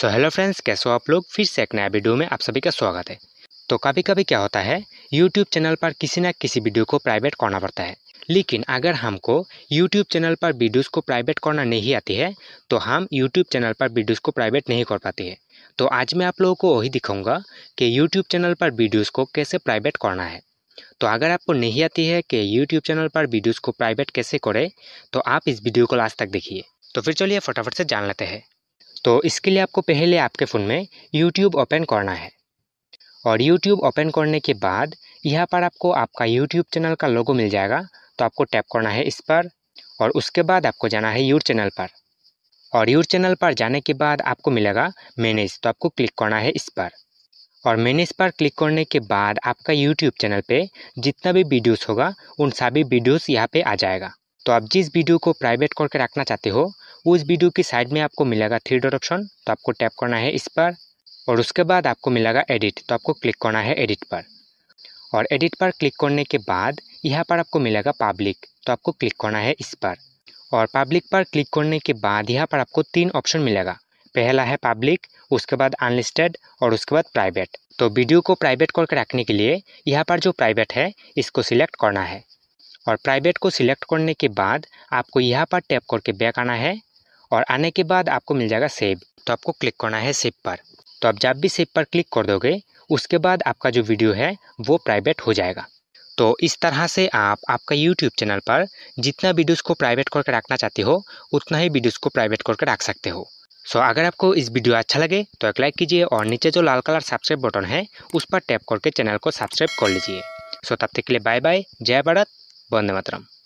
so hello friends कैसे हो आप लोग फिर से एक नया वीडियो में आप सभी का स्वागत है तो कभी कभी क्या होता है यूट्यूब चैनल पर किसी ना किसी वीडियो को प्राइवेट करना पड़ता है लेकिन अगर हमको यूट्यूब चैनल पर वीडियोस को प्राइवेट करना नहीं आती है तो हम यूट्यूब चैनल पर वीडियोस को प्राइवेट नहीं कर पाते हैं तो आज मैं आप लोगों को वही दिखाऊंगा कि यूट्यूब चैनल पर वीडियोज़ को कैसे प्राइवेट करना है तो अगर आपको नहीं आती है कि यूट्यूब चैनल पर वीडियोज़ को प्राइवेट कैसे करें तो आप इस वीडियो को लास्ट तक देखिए तो फिर चलिए फटाफट से जान लेते हैं तो इसके लिए आपको पहले आपके फ़ोन में यूट्यूब ओपन करना है और यूट्यूब ओपन करने के बाद यहाँ पर आपको आपका यूट्यूब चैनल का लोगो मिल जाएगा तो आपको टैप करना है इस पर और उसके बाद आपको जाना है यूर चैनल पर और यूर चैनल पर जाने के बाद आपको मिलेगा मैनेज तो आपको क्लिक करना है इस पर और मैनेज पर क्लिक करने के बाद आपका यूट्यूब चैनल पे जितना भी वीडियोस होगा उन सभी वीडियोस यहाँ पे आ जाएगा तो आप जिस वीडियो को प्राइवेट करके रखना चाहते हो उस वीडियो की साइड में आपको मिलेगा थ्री डॉट ऑप्शन तो आपको टैप करना है इस पर और उसके बाद आपको मिलेगा एडिट तो आपको क्लिक करना है एडिट पर और एडिट पर क्लिक करने के बाद यहाँ पर आपको मिलेगा पब्लिक तो आपको क्लिक करना है इस पर और पब्लिक पर क्लिक करने के बाद यहाँ पर आपको तीन ऑप्शन मिलेगा पहला है पब्लिक उसके बाद अनलिस्टेड और उसके बाद प्राइवेट तो वीडियो को प्राइवेट करके रखने के लिए यहाँ पर जो प्राइवेट है इसको सिलेक्ट करना है और प्राइवेट को सिलेक्ट करने के बाद आपको यहाँ पर टैप करके बैक आना है और आने के बाद आपको मिल जाएगा सेव तो आपको क्लिक करना है सेव पर तो आप जब भी सेव पर क्लिक कर दोगे उसके बाद आपका जो वीडियो है वो प्राइवेट हो जाएगा तो इस तरह से आप आपका यूट्यूब चैनल पर जितना वीडियोज़ को प्राइवेट करके रखना चाहते हो उतना ही वीडियोज़ को प्राइवेट करके रख सकते हो सो अगर आपको इस वीडियो अच्छा लगे तो एक लाइक कीजिए और नीचे जो लाल कलर सब्सक्राइब बटन है उस पर टैप करके चैनल को सब्सक्राइब कर लीजिए सो तब तक के लिए बाय बाय जय भारत वंदे मातरम